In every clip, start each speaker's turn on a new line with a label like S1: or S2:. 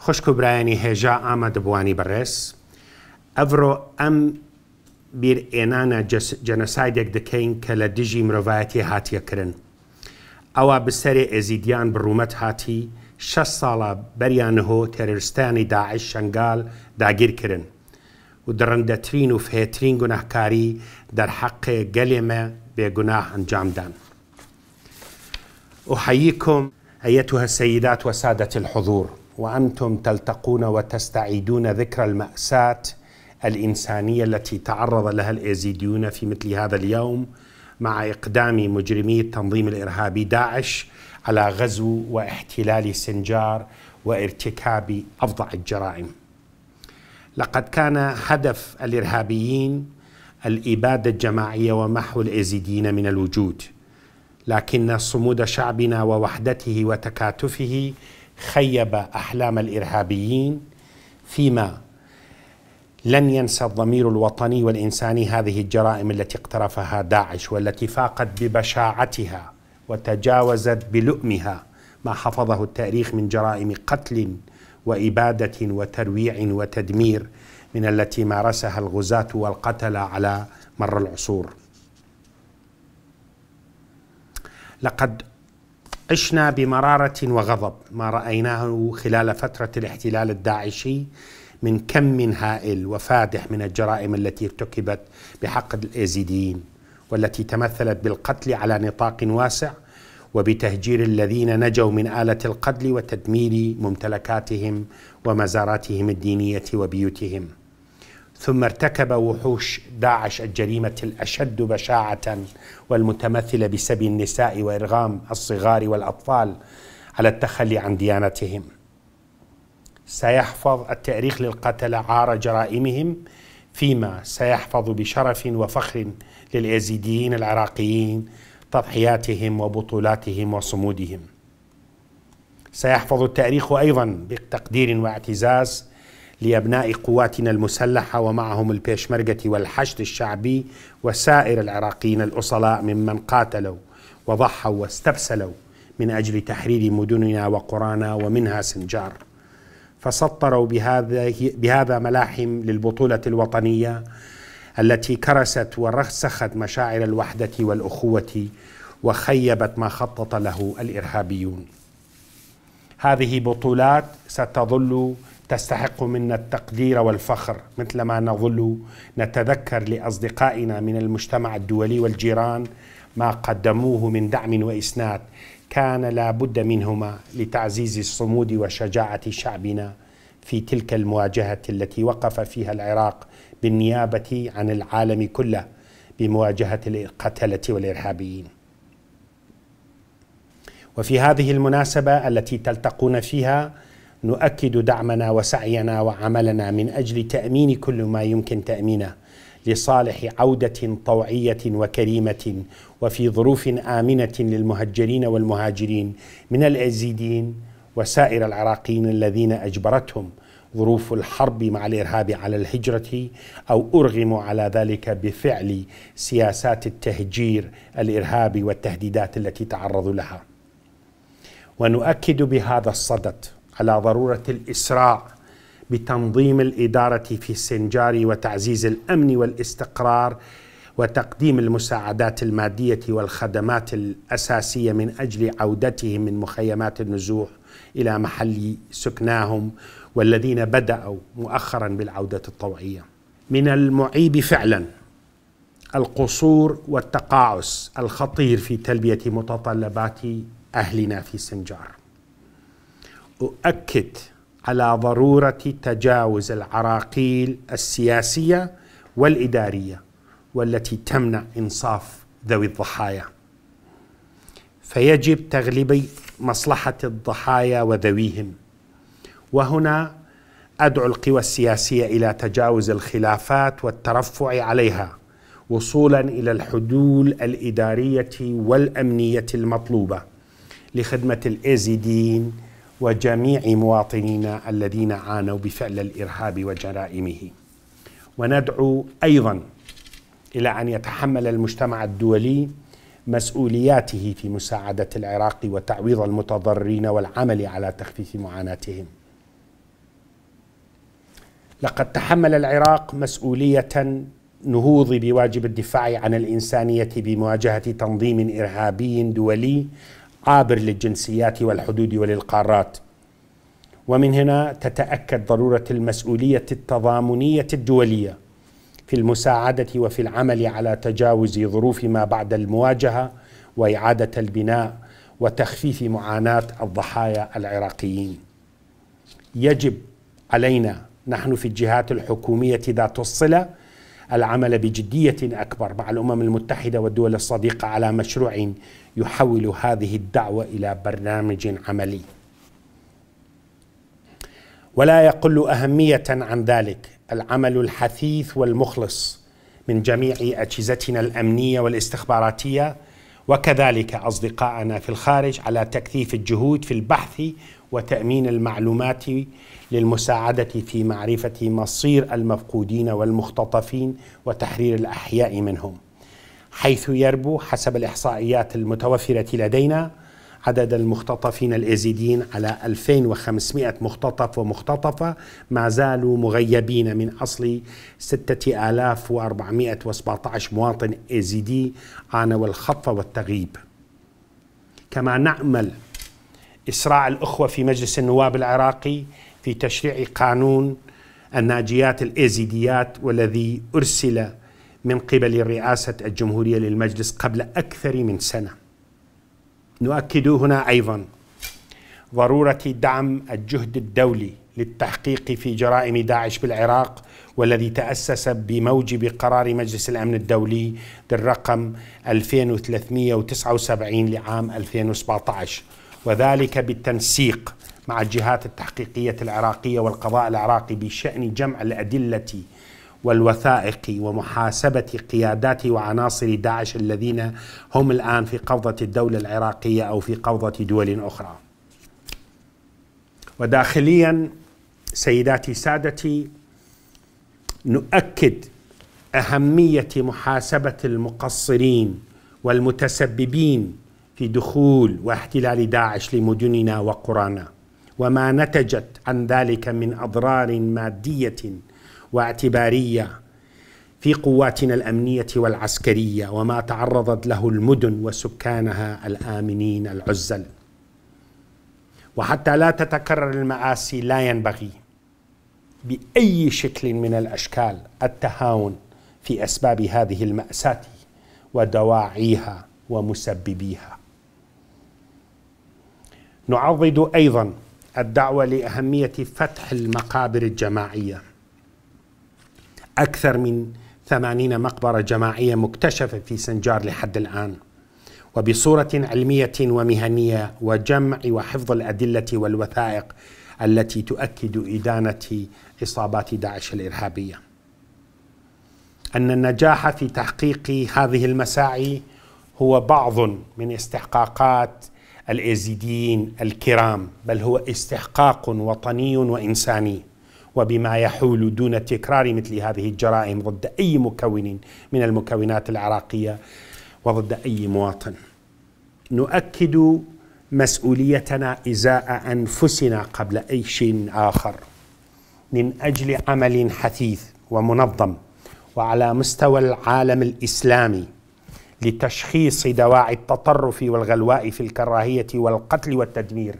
S1: خوشک و برایانی هێژا ئامە دەبوانی بەڕێز ئەڤڕۆ ئەم بیر ئێنانە جەنەسایدێک دەکەین کە لە دژی مرۆڤایەتی هاتیەکردن ئەوە بسەرێ ئێزیدیان بڕومەت هاتی سالا ساڵە هو تەررستانی داعش شنگال کرن و درنده ترین و فهترین در فێترین گوناهکاری دەرحەقێ گەلێمە بێگوناه ئەنجامدان. أحييكم أيتها السيدات وسادة الحضور وانتم تلتقون وتستعيدون ذكرى الماساه الانسانيه التي تعرض لها الايزيديون في مثل هذا اليوم مع اقدام مجرمي التنظيم الارهابي داعش على غزو واحتلال سنجار وارتكاب افظع الجرائم. لقد كان هدف الارهابيين الاباده الجماعيه ومحو الايزيديين من الوجود. لكن صمود شعبنا ووحدته وتكاتفه خيب احلام الارهابيين فيما لن ينسى الضمير الوطني والانساني هذه الجرائم التي اقترفها داعش والتي فاقت ببشاعتها وتجاوزت بلؤمها ما حفظه التاريخ من جرائم قتل واباده وترويع وتدمير من التي مارسها الغزاة والقتل على مر العصور. لقد عشنا بمرارة وغضب ما رأيناه خلال فترة الاحتلال الداعشي من كم من هائل وفادح من الجرائم التي ارتكبت بحق الإيزيديين والتي تمثلت بالقتل على نطاق واسع وبتهجير الذين نجوا من آلة القتل وتدمير ممتلكاتهم ومزاراتهم الدينية وبيوتهم ثم ارتكب وحوش داعش الجريمة الأشد بشاعة والمتمثلة بسبي النساء وإرغام الصغار والأطفال على التخلي عن ديانتهم سيحفظ التاريخ للقتلة عار جرائمهم فيما سيحفظ بشرف وفخر لليزيديين العراقيين تضحياتهم وبطولاتهم وصمودهم سيحفظ التاريخ أيضا بتقدير واعتزاز لأبناء قواتنا المسلحة ومعهم البيشمركة والحشد الشعبي وسائر العراقيين الأصلاء ممن قاتلوا وضحوا واستبسلوا من أجل تحرير مدننا وقرانا ومنها سنجار فسطروا بهذا, بهذا ملاحم للبطولة الوطنية التي كرست ورسخت مشاعر الوحدة والأخوة وخيبت ما خطط له الإرهابيون هذه بطولات ستظل تستحق منا التقدير والفخر مثلما نظل نتذكر لاصدقائنا من المجتمع الدولي والجيران ما قدموه من دعم واسناد كان لا بد منهما لتعزيز الصمود وشجاعه شعبنا في تلك المواجهه التي وقف فيها العراق بالنيابه عن العالم كله بمواجهه القتله والارهابيين وفي هذه المناسبه التي تلتقون فيها نؤكد دعمنا وسعينا وعملنا من اجل تامين كل ما يمكن تامينه لصالح عوده طوعيه وكريمه وفي ظروف امنه للمهجرين والمهاجرين من الازيدين وسائر العراقيين الذين اجبرتهم ظروف الحرب مع الارهاب على الهجره او ارغموا على ذلك بفعل سياسات التهجير الارهابي والتهديدات التي تعرضوا لها ونؤكد بهذا الصدد على ضروره الاسراع بتنظيم الاداره في السنجار وتعزيز الامن والاستقرار وتقديم المساعدات الماديه والخدمات الاساسيه من اجل عودتهم من مخيمات النزوح الى محل سكناهم والذين بداوا مؤخرا بالعوده الطوعيه. من المعيب فعلا القصور والتقاعس الخطير في تلبيه متطلبات اهلنا في سنجار. اؤكد على ضروره تجاوز العراقيل السياسيه والاداريه والتي تمنع انصاف ذوي الضحايا فيجب تغليب مصلحه الضحايا وذويهم وهنا ادعو القوى السياسيه الى تجاوز الخلافات والترفع عليها وصولا الى الحلول الاداريه والامنيه المطلوبه لخدمه الايزيديين وجميع مواطنينا الذين عانوا بفعل الارهاب وجرائمه وندعو ايضا الى ان يتحمل المجتمع الدولي مسؤولياته في مساعده العراق وتعويض المتضررين والعمل على تخفيف معاناتهم لقد تحمل العراق مسؤوليه نهوض بواجب الدفاع عن الانسانيه بمواجهه تنظيم ارهابي دولي عابر للجنسيات والحدود وللقارات ومن هنا تتاكد ضروره المسؤوليه التضامنيه الدوليه في المساعده وفي العمل على تجاوز ظروف ما بعد المواجهه واعاده البناء وتخفيف معاناه الضحايا العراقيين يجب علينا نحن في الجهات الحكوميه ذات الصله العمل بجديه اكبر مع الامم المتحده والدول الصديقه على مشروع يحول هذه الدعوه الى برنامج عملي. ولا يقل اهميه عن ذلك العمل الحثيث والمخلص من جميع اجهزتنا الامنيه والاستخباراتيه وكذلك اصدقائنا في الخارج على تكثيف الجهود في البحث وتامين المعلومات للمساعده في معرفه مصير المفقودين والمختطفين وتحرير الاحياء منهم حيث يربو حسب الاحصائيات المتوفره لدينا عدد المختطفين الإيزيديين على 2500 مختطف ومختطفة ما زالوا مغيبين من أصل 6417 مواطن إيزيدي عانوا الخطف والتغييب كما نعمل إسراع الأخوة في مجلس النواب العراقي في تشريع قانون الناجيات الإيزيديات والذي أرسل من قبل رئاسة الجمهورية للمجلس قبل أكثر من سنة نؤكد هنا أيضا ضرورة دعم الجهد الدولي للتحقيق في جرائم داعش بالعراق والذي تأسس بموجب قرار مجلس الأمن الدولي بالرقم 2379 لعام 2017 وذلك بالتنسيق مع الجهات التحقيقية العراقية والقضاء العراقي بشأن جمع الأدلة والوثائق ومحاسبة قيادات وعناصر داعش الذين هم الآن في قبضة الدولة العراقية أو في قبضة دول أخرى وداخليا سيداتي سادتي نؤكد أهمية محاسبة المقصرين والمتسببين في دخول واحتلال داعش لمدننا وقرانا وما نتجت عن ذلك من اضرار ماديه واعتباريه في قواتنا الامنيه والعسكريه وما تعرضت له المدن وسكانها الامنين العزل وحتى لا تتكرر المآسي لا ينبغي بأي شكل من الأشكال التهاون في أسباب هذه المأساة ودواعيها ومسببيها نعضد أيضا الدعوة لأهمية فتح المقابر الجماعية أكثر من ثمانين مقبرة جماعية مكتشفة في سنجار لحد الآن وبصورة علمية ومهنية وجمع وحفظ الأدلة والوثائق التي تؤكد إدانة إصابات داعش الإرهابية أن النجاح في تحقيق هذه المساعي هو بعض من استحقاقات الايزيديين الكرام بل هو استحقاق وطني وانساني وبما يحول دون تكرار مثل هذه الجرائم ضد اي مكون من المكونات العراقيه وضد اي مواطن. نؤكد مسؤوليتنا ازاء انفسنا قبل اي شيء اخر من اجل عمل حثيث ومنظم وعلى مستوى العالم الاسلامي لتشخيص دواعي التطرف والغلواء في الكراهيه والقتل والتدمير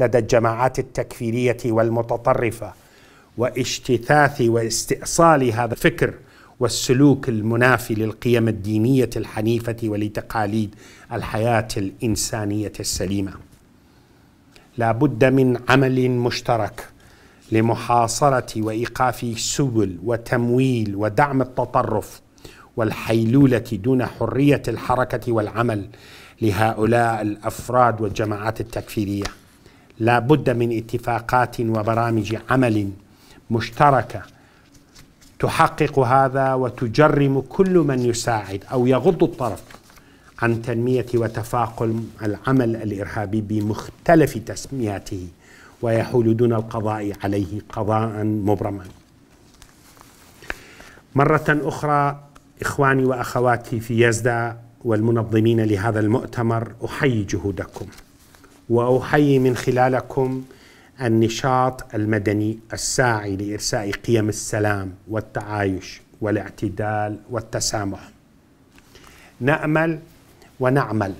S1: لدى الجماعات التكفيريه والمتطرفه واجتثاث واستئصال هذا الفكر والسلوك المنافي للقيم الدينيه الحنيفه ولتقاليد الحياه الانسانيه السليمه لا بد من عمل مشترك لمحاصره وايقاف سبل وتمويل ودعم التطرف والحيلوله دون حريه الحركه والعمل لهؤلاء الافراد والجماعات التكفيريه لا بد من اتفاقات وبرامج عمل مشتركه تحقق هذا وتجرم كل من يساعد او يغض الطرف عن تنميه وتفاقم العمل الارهابي بمختلف تسمياته ويحول دون القضاء عليه قضاء مبرما مره اخرى إخواني وأخواتي في يزدا والمنظمين لهذا المؤتمر أحيي جهودكم وأحيي من خلالكم النشاط المدني الساعي لإرساء قيم السلام والتعايش والاعتدال والتسامح نأمل ونعمل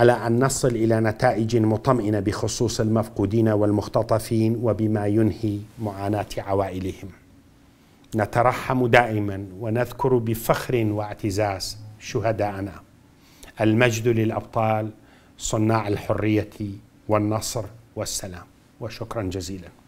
S1: على أن نصل إلى نتائج مطمئنة بخصوص المفقودين والمختطفين وبما ينهي معاناة عوائلهم نترحم دائما ونذكر بفخر واعتزاز شهداءنا المجد للابطال صناع الحريه والنصر والسلام وشكرا جزيلا